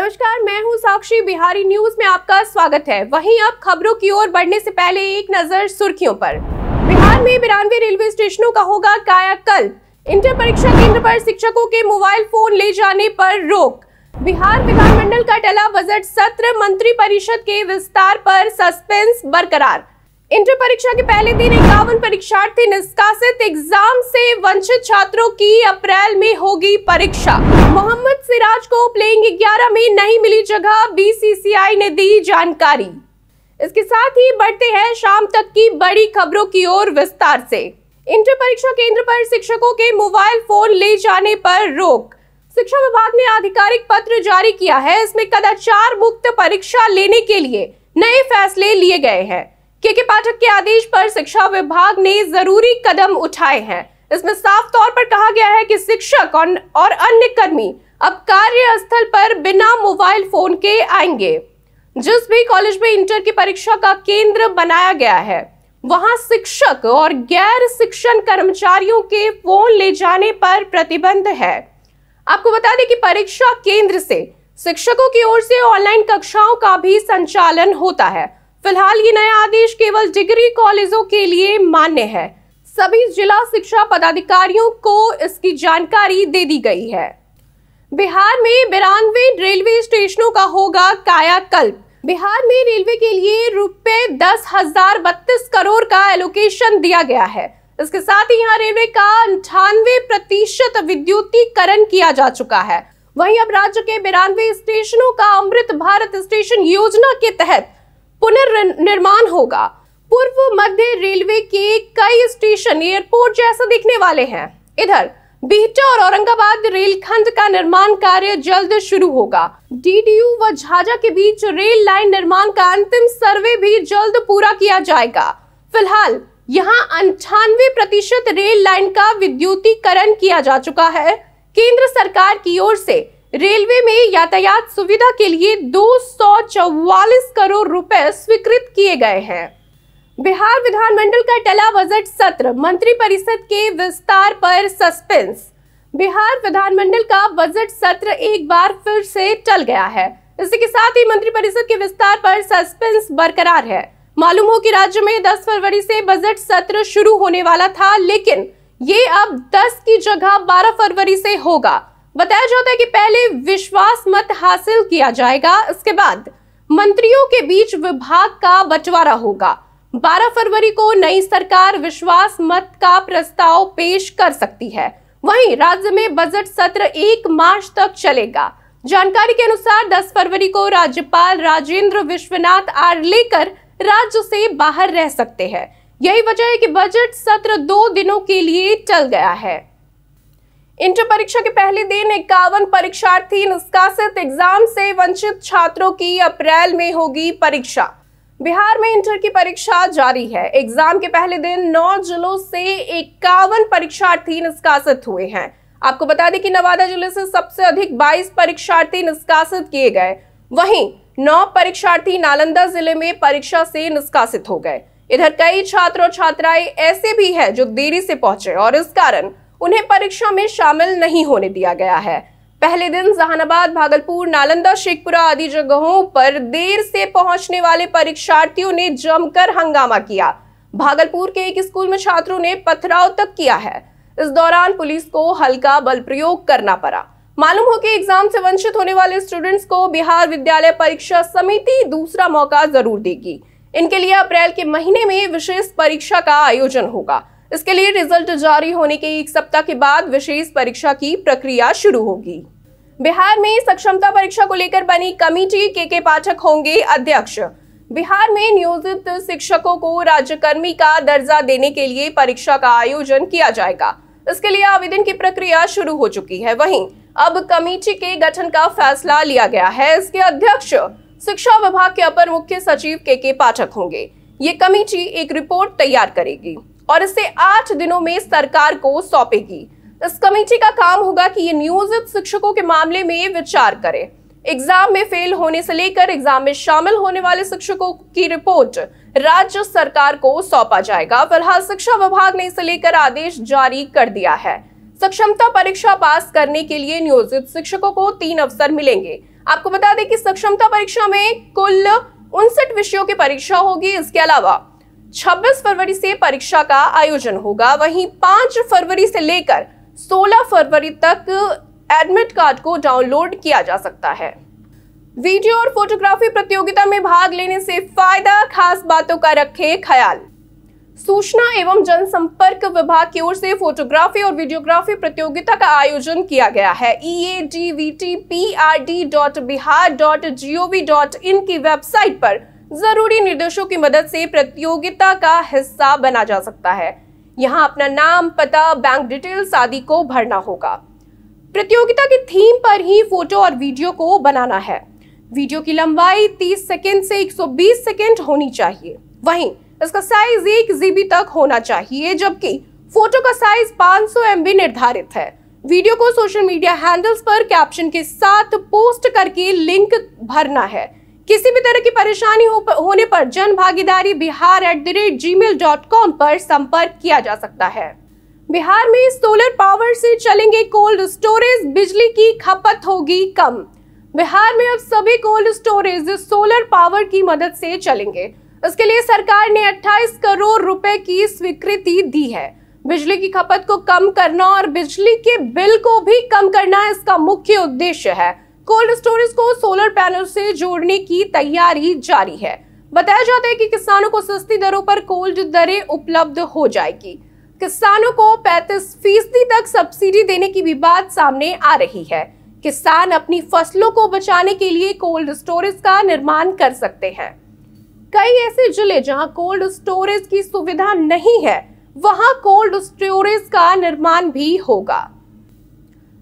नमस्कार मैं हूं साक्षी बिहारी न्यूज में आपका स्वागत है वहीं अब खबरों की ओर बढ़ने से पहले एक नजर सुर्खियों पर बिहार में बिरानवे रेलवे स्टेशनों का होगा कायाकल्प इंटर परीक्षा केंद्र पर शिक्षकों के मोबाइल फोन ले जाने पर रोक बिहार विधानमंडल का टला बजट सत्र मंत्री परिषद के विस्तार पर सस्पेंस बरकरार इंटर परीक्षा के पहले दिन इक्यावन परीक्षार्थी निष्कासित एग्जाम से वंचित छात्रों की अप्रैल में होगी परीक्षा मोहम्मद सिराज को प्लेइंग 11 में नहीं मिली जगह बीसीसीआई ने दी जानकारी इसके साथ ही बढ़ते हैं शाम तक की बड़ी खबरों की ओर विस्तार से इंटर परीक्षा केंद्र पर शिक्षकों के मोबाइल फोन ले जाने पर रोक शिक्षा विभाग ने आधिकारिक पत्र जारी किया है इसमें कदाचार मुक्त परीक्षा लेने के लिए नए फैसले लिए गए हैं के के पाठक के आदेश पर शिक्षा विभाग ने जरूरी कदम उठाए हैं इसमें साफ तौर पर कहा गया है कि शिक्षक और, और अन्य कर्मी अब कार्यस्थल पर बिना मोबाइल फोन के आएंगे जिस भी कॉलेज में इंटर की परीक्षा का केंद्र बनाया गया है वहां शिक्षक और गैर शिक्षण कर्मचारियों के फोन ले जाने पर प्रतिबंध है आपको बता दें कि परीक्षा केंद्र से शिक्षकों की ओर से ऑनलाइन कक्षाओं का भी संचालन होता है फिलहाल ये नया आदेश केवल डिग्री कॉलेजों के लिए मान्य है सभी जिला शिक्षा पदाधिकारियों को इसकी जानकारी दे दी गई है बिहार में बिरानवे रेलवे स्टेशनों का होगा कायाकल्प बिहार में रेलवे के लिए रुपए दस हजार बत्तीस करोड़ का एलोकेशन दिया गया है इसके साथ ही यहाँ रेलवे का अंठानवे प्रतिशत विद्युतीकरण किया जा चुका है वहीं अब राज्य के बिरानवे स्टेशनों का अमृत भारत स्टेशन योजना के तहत पुनर्निर्माण होगा पूर्व मध्य रेलवे के कई स्टेशन एयरपोर्ट जैसा दिखने वाले हैं इधर बिहटा और औरंगाबाद रेलखंड का निर्माण कार्य जल्द शुरू होगा डीडीयू व झाझा के बीच रेल लाइन निर्माण का अंतिम सर्वे भी जल्द पूरा किया जाएगा फिलहाल यहां अंठानवे प्रतिशत रेल लाइन का विद्युतीकरण किया जा चुका है केंद्र सरकार की ओर से रेलवे में यातायात सुविधा के लिए दो करोड़ रुपए स्वीकृत किए गए हैं बिहार विधानमंडल का टला बजट सत्र मंत्री परिषद के विस्तार पर सस्पेंस बिहार विधानमंडल का बजट सत्र एक बार फिर से टल गया है इसी के साथ ही मंत्री परिषद के विस्तार पर सस्पेंस बरकरार है मालूम हो कि राज्य में 10 फरवरी से बजट सत्र शुरू होने वाला था लेकिन ये अब 10 की जगह 12 फरवरी से होगा बताया जाता है कि पहले विश्वास मत हासिल किया जाएगा इसके बाद मंत्रियों के बीच विभाग का बंटवारा होगा 12 फरवरी को नई सरकार विश्वास मत का प्रस्ताव पेश कर सकती है वहीं राज्य में बजट सत्र एक मार्च तक चलेगा जानकारी के अनुसार 10 फरवरी को राज्यपाल राजेंद्र विश्वनाथ आर लेकर राज्य से बाहर रह सकते हैं यही वजह है कि बजट सत्र दो दिनों के लिए टल गया है इंटर परीक्षा के पहले दिन इक्यावन परीक्षार्थी निष्कासित एग्जाम से वंचित छात्रों की अप्रैल में होगी परीक्षा बिहार में इंटर की परीक्षा जारी है एग्जाम के पहले दिन नौ जिलों से इक्यावन परीक्षार्थी निष्कासित हुए हैं आपको बता दें कि नवादा जिले से सबसे अधिक 22 परीक्षार्थी निष्कासित किए गए वहीं नौ परीक्षार्थी नालंदा जिले में परीक्षा से निष्कासित हो गए इधर कई छात्र और छात्राएं ऐसे भी हैं जो देरी से पहुंचे और इस कारण उन्हें परीक्षा में शामिल नहीं होने दिया गया है पहले दिन जहानाबाद भागलपुर नालंदा शेखपुरा आदि जगहों पर देर से पहुंचने वाले परीक्षार्थियों ने जमकर हंगामा किया भागलपुर के एक स्कूल में छात्रों ने पथराव तक किया है इस दौरान पुलिस को हल्का बल प्रयोग करना पड़ा मालूम हो कि एग्जाम से वंचित होने वाले स्टूडेंट्स को बिहार विद्यालय परीक्षा समिति दूसरा मौका जरूर देगी इनके लिए अप्रैल के महीने में विशेष परीक्षा का आयोजन होगा इसके लिए रिजल्ट जारी होने के एक सप्ताह के बाद विशेष परीक्षा की प्रक्रिया शुरू होगी बिहार में सक्षमता परीक्षा को लेकर बनी कमेटी के के पाठक होंगे अध्यक्ष बिहार में नियोजित शिक्षकों को राज्यकर्मी का दर्जा देने के लिए परीक्षा का आयोजन किया जाएगा इसके लिए आवेदन की प्रक्रिया शुरू हो चुकी है वहीं अब कमेटी के गठन का फैसला लिया गया है इसके अध्यक्ष शिक्षा विभाग के अपर मुख्य सचिव के के पाठक होंगे ये कमेटी एक रिपोर्ट तैयार करेगी और इसे आठ दिनों में सरकार को सौंपेगी इस कमेटी का काम होगा कि ये नियोजित शिक्षकों के मामले में विचार करे एग्जाम में फेल होने से लेकर एग्जाम में शामिल होने वाले शिक्षकों की रिपोर्ट राज्य सरकार को सौंपा जाएगा फिलहाल शिक्षा विभाग ने इसे लेकर आदेश जारी कर दिया है सक्षमता परीक्षा पास करने के लिए नियोजित शिक्षकों को तीन अवसर मिलेंगे आपको बता दें कि सक्षमता परीक्षा में कुल उनसठ विषयों की परीक्षा होगी इसके अलावा 26 फरवरी से परीक्षा का आयोजन होगा वहीं 5 फरवरी से लेकर 16 फरवरी तक एडमिट कार्ड को डाउनलोड किया जा सकता है वीडियो और फोटोग्राफी प्रतियोगिता में भाग लेने से फायदा खास बातों का रखे ख्याल सूचना एवं जनसंपर्क विभाग की ओर से फोटोग्राफी और वीडियोग्राफी प्रतियोगिता का आयोजन किया गया है E A dot Bihar dot dot in की वेबसाइट पर जरूरी निर्देशों की मदद से प्रतियोगिता का हिस्सा बना जा सकता है यहाँ अपना नाम पता बैंक डिटेल्स आदि को भरना होगा प्रतियोगिता की थीम पर ही फोटो और वीडियो को बनाना है वीडियो की लंबाई 30 सेकंड से 120 सेकंड होनी चाहिए वहीं इसका साइज एक जीबी तक होना चाहिए जबकि फोटो का साइज 500 सौ निर्धारित है वीडियो को सोशल मीडिया हैंडल्स पर कैप्शन के साथ पोस्ट करके लिंक भरना है किसी भी तरह की परेशानी हो, होने पर जन भागीदारी Bihar at the rate G mail dot com पर संपर्क किया जा सकता है बिहार में सोलर पावर से चलेंगे कोल्ड स्टोरेज बिजली की खपत होगी कम बिहार में अब सभी कोल्ड स्टोरेज सोलर पावर की मदद से चलेंगे इसके लिए सरकार ने 28 करोड़ रुपए की स्वीकृति दी है बिजली की खपत को कम करना और बिजली के बिल को भी कम करना इसका मुख्य उद्देश्य है कोल्ड स्टोरेज को सोलर पैनल से जोड़ने की तैयारी जारी है बताया जाता है कि किसानों को सस्ती दरों पर कोल्ड दरें उपलब्ध हो जाएगी किसानों को 35 फीसदी तक सब्सिडी देने की भी बात सामने आ रही है किसान अपनी फसलों को बचाने के लिए कोल्ड स्टोरेज का निर्माण कर सकते हैं कई ऐसे जिले जहां कोल्ड स्टोरेज की सुविधा नहीं है वहां कोल्ड स्टोरेज का निर्माण भी होगा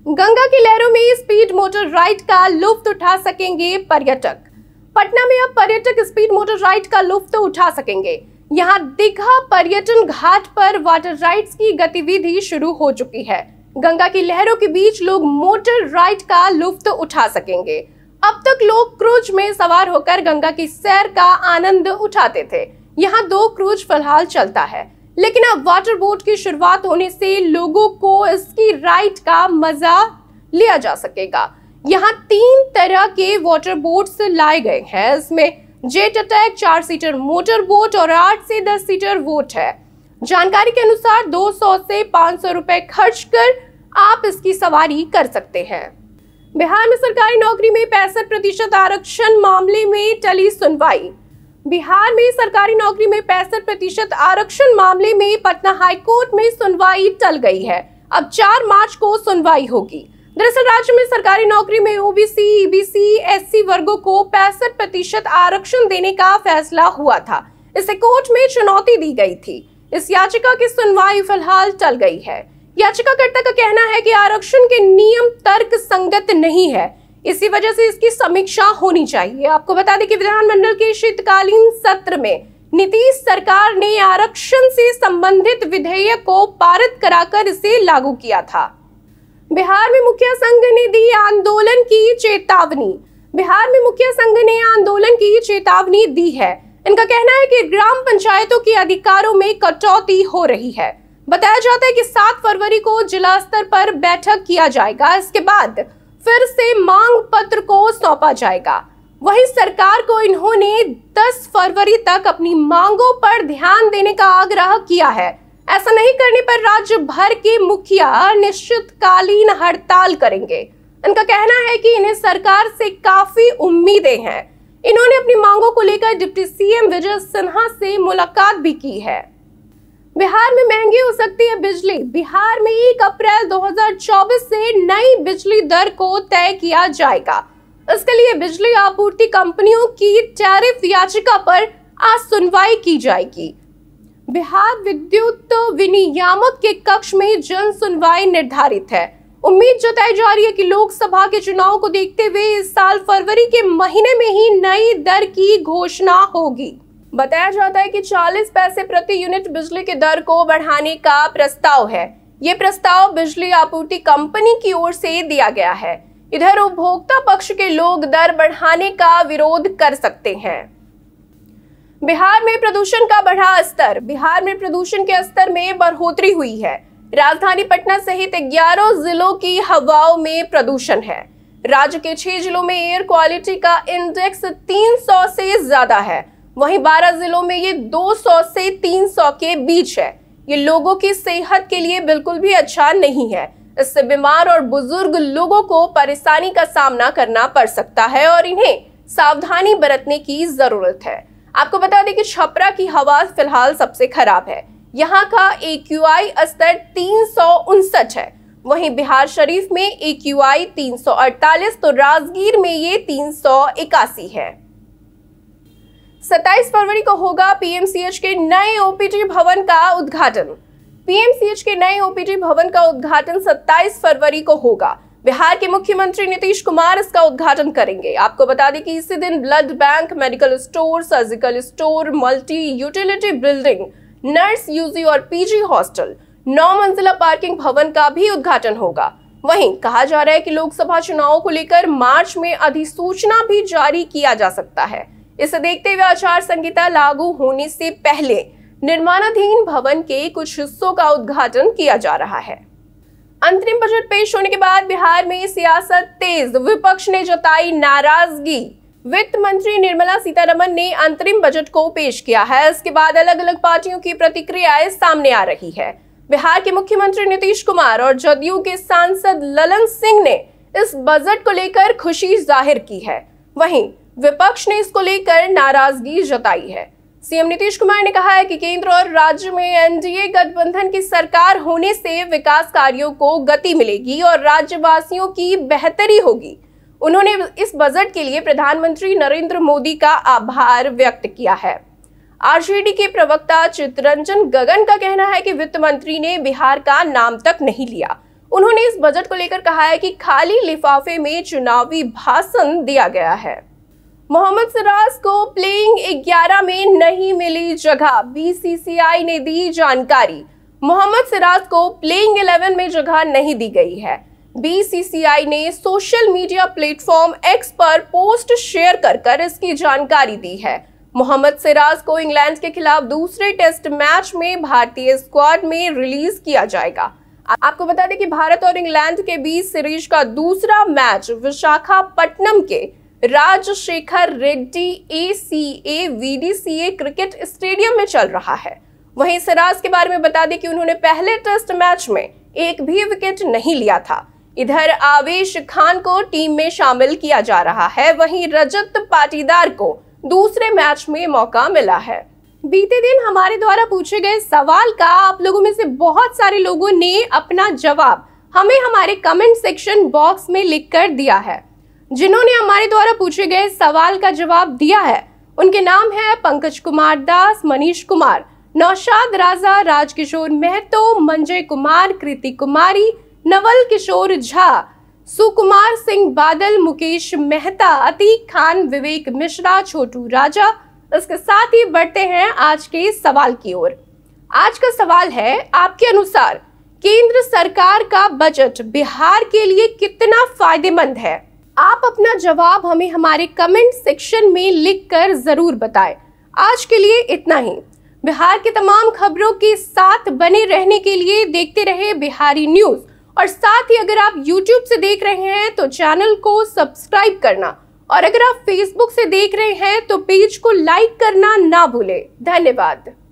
गंगा की लहरों में स्पीड मोटर राइड का लुफ्त उठा सकेंगे पर्यटक पटना में अब पर्यटक स्पीड मोटर राइड का लुफ्त उठा सकेंगे यहाँ दीघा पर्यटन घाट पर वाटर राइड्स की गतिविधि शुरू हो चुकी है गंगा की लहरों के बीच लोग मोटर राइड का लुफ्त उठा सकेंगे अब तक लोग क्रूज में सवार होकर गंगा की सैर का आनंद उठाते थे यहाँ दो क्रूज फिलहाल चलता है लेकिन अब वाटर बोट की शुरुआत होने से लोगों को इसकी राइड का मजा लिया जा सकेगा यहाँ तीन तरह के वाटर बोट्स लाए गए हैं इसमें जेट अटैक चार सीटर मोटर बोट और आठ से दस सीटर वोट है जानकारी के अनुसार 200 से 500 रुपए खर्च कर आप इसकी सवारी कर सकते हैं बिहार में सरकारी नौकरी में पैंसठ प्रतिशत आरक्षण मामले में टली सुनवाई बिहार में सरकारी नौकरी में पैंसठ प्रतिशत आरक्षण मामले में पटना हाईकोर्ट में सुनवाई टल गई है अब 4 मार्च को सुनवाई होगी दरअसल राज्य में सरकारी नौकरी में ओबीसी ईबीसी एससी वर्गों को पैंसठ प्रतिशत आरक्षण देने का फैसला हुआ था इसे कोर्ट में चुनौती दी गई थी इस याचिका की सुनवाई फिलहाल टल गई है याचिकाकर्ता का कहना है कि आरक्षण के नियम तर्क संगत नहीं है इसी वजह से इसकी समीक्षा होनी चाहिए आपको बता दें कि विधानमंडल के शीतकालीन सत्र में नीतीश सरकार ने आरक्षण से संबंधित विधेयक को पारित कराकर इसे लागू किया था बिहार में मुखिया संघ ने दी आंदोलन की चेतावनी बिहार में मुखिया संघ ने आंदोलन की चेतावनी दी है इनका कहना है कि ग्राम पंचायतों के अधिकारों में कटौती हो रही है बताया जाता है कि 7 फरवरी को जिला स्तर पर बैठक किया जाएगा इसके बाद फिर से मांग पत्र को सौंपा जाएगा वहीं सरकार को इन्होंने 10 फरवरी तक अपनी मांगों पर ध्यान देने का आग्रह किया है ऐसा नहीं करने पर राज्य भर के मुखिया निश्चितकालीन हड़ताल करेंगे इनका कहना है कि इन्हें सरकार से काफी उम्मीदें हैं इन्होंने अपनी मांगों को लेकर डिप्टी सीएम विजय सिन्हा से मुलाकात भी की है बिहार में महंगी हो सकती है बिजली बिहार में एक अप्रैल 2024 से नई बिजली दर को तय किया जाएगा इसके लिए बिजली आपूर्ति कंपनियों की टैरिफ याचिका पर आज सुनवाई की जाएगी बिहार विद्युत विनियामक के कक्ष में जन सुनवाई निर्धारित है उम्मीद जताई जा रही है कि लोकसभा के चुनाव को देखते हुए इस साल फरवरी के महीने में ही नई दर की घोषणा होगी बताया जाता है कि 40 पैसे प्रति यूनिट बिजली की दर को बढ़ाने का प्रस्ताव है ये प्रस्ताव बिजली आपूर्ति कंपनी की ओर से दिया गया है इधर उपभोक्ता पक्ष के लोग दर बढ़ाने का विरोध कर सकते हैं बिहार में प्रदूषण का बढ़ा स्तर बिहार में प्रदूषण के स्तर में बढ़ोतरी हुई है राजधानी पटना सहित ग्यारह जिलों की हवाओं में प्रदूषण है राज्य के छह जिलों में एयर क्वालिटी का इंडेक्स 300 से ज्यादा है वहीं 12 जिलों में ये 200 से 300 के बीच है ये लोगों की सेहत के लिए बिल्कुल भी अच्छा नहीं है इससे बीमार और बुजुर्ग लोगों को परेशानी का सामना करना पड़ सकता है और इन्हें सावधानी बरतने की जरूरत है आपको बता दें कि छपरा की हवा फिलहाल सबसे खराब है यहाँ का ए स्तर तीन है वहीं बिहार शरीफ में ए क्यू आई तो राजगीर में ये तीन है 27 फरवरी को होगा पीएमसीएच के नए ओपीडी भवन का उद्घाटन पीएमसीएच के नए ओपीडी भवन का उद्घाटन 27 फरवरी को होगा बिहार के मुख्यमंत्री नीतीश कुमार इसका उद्घाटन करेंगे आपको बता दें कि इसी दिन blood bank medical store surgical store multi utility building nurse UG और पीजी हॉस्टल नौ मंजिला पार्किंग भवन का भी उद्घाटन होगा वहीं कहा जा रहा है कि लोकसभा चुनाव को लेकर मार्च में अधिसूचना भी जारी किया जा सकता है इसे देखते हुए आचार संहिता लागू होने से पहले निर्माणाधीन भवन के कुछ हिस्सों का उद्घाटन किया जा रहा है अंतरिम बजट पेश होने के बाद बिहार में सियासत तेज विपक्ष ने जताई नाराजगी वित्त मंत्री निर्मला सीतारमन ने अंतरिम बजट को पेश किया है इसके बाद अलग अलग पार्टियों की प्रतिक्रियाएं सामने आ रही है बिहार के मुख्यमंत्री नीतीश कुमार और जदयू के सांसद ललन सिंह ने इस बजट को लेकर खुशी जाहिर की है वहीं विपक्ष ने इसको लेकर नाराजगी जताई है सीएम नीतीश कुमार ने कहा है कि केंद्र और राज्य में एनडीए गठबंधन की सरकार होने से विकास कार्यों को गति मिलेगी और राज्यवासियों की बेहतरी होगी उन्होंने इस बजट के लिए प्रधानमंत्री नरेंद्र मोदी का आभार व्यक्त किया है आरजेडी के प्रवक्ता चितरंजन गगन का कहना है कि वित्त मंत्री ने बिहार का नाम तक नहीं लिया उन्होंने इस बजट को लेकर कहा है कि खाली लिफाफे में चुनावी भाषण दिया गया है मोहम्मद सिराज को प्लेइंग 11 में नहीं मिली जगह बीसीसीआई ने दी जानकारी मोहम्मद सिराज को प्लेइंग 11 में जगह नहीं दी गई है बीसीसीआई ने सोशल मीडिया प्लेटफॉर्म एक्स पर पोस्ट शेयर कर कर इसकी जानकारी दी है मोहम्मद सिराज को इंग्लैंड के खिलाफ दूसरे टेस्ट मैच में भारतीय स्क्वाड में रिलीज किया जाएगा आपको बता दें कि भारत और इंग्लैंड के बीच सीरीज का दूसरा मैच विशाखापट्टनम के Rajasekhara Reddy A C A VDCA cricket stadium में चल रहा है वहीं सिराज के बारे में बता दें कि उन्होंने पहले टेस्ट मैच में एक भी विकेट नहीं लिया था इधर आवेश खान को टीम में शामिल किया जा रहा है वहीं रजत पाटीदार को दूसरे मैच में मौका मिला है बीते दिन हमारे द्वारा पूछे गए सवाल का आप लोगों में से बहुत सारे लोगों ने अपना जवाब हमें हमारे कमेंट सेक्शन बॉक्स में कर दिया है जिन्होंने हमारे द्वारा पूछे गए सवाल का जवाब दिया है उनके नाम है पंकज कुमार दास मनीष कुमार नौशाद राजा राजकिशोर मेहतो मंजय कुमार कृति कुमारी नवल किशोर झा सुकुमार सिंह बादल मुकेश मेहता अतीक खान विवेक मिश्रा छोटू राजा इसके साथ ही बढ़ते हैं आज के सवाल की ओर आज का सवाल है आपके अनुसार केंद्र सरकार का बजट बिहार के लिए कितना फायदेमंद है आप अपना जवाब हमें हमारे कमेंट सेक्शन में लिखकर ज़रूर बताएं। आज के लिए इतना ही बिहार की तमाम खबरों के साथ बने रहने के लिए देखते रहे बिहारी न्यूज़ और साथ ही अगर आप YouTube से देख रहे हैं तो चैनल को सब्सक्राइब करना और अगर आप Facebook से देख रहे हैं तो पेज को लाइक करना ना भूलें धन्यवाद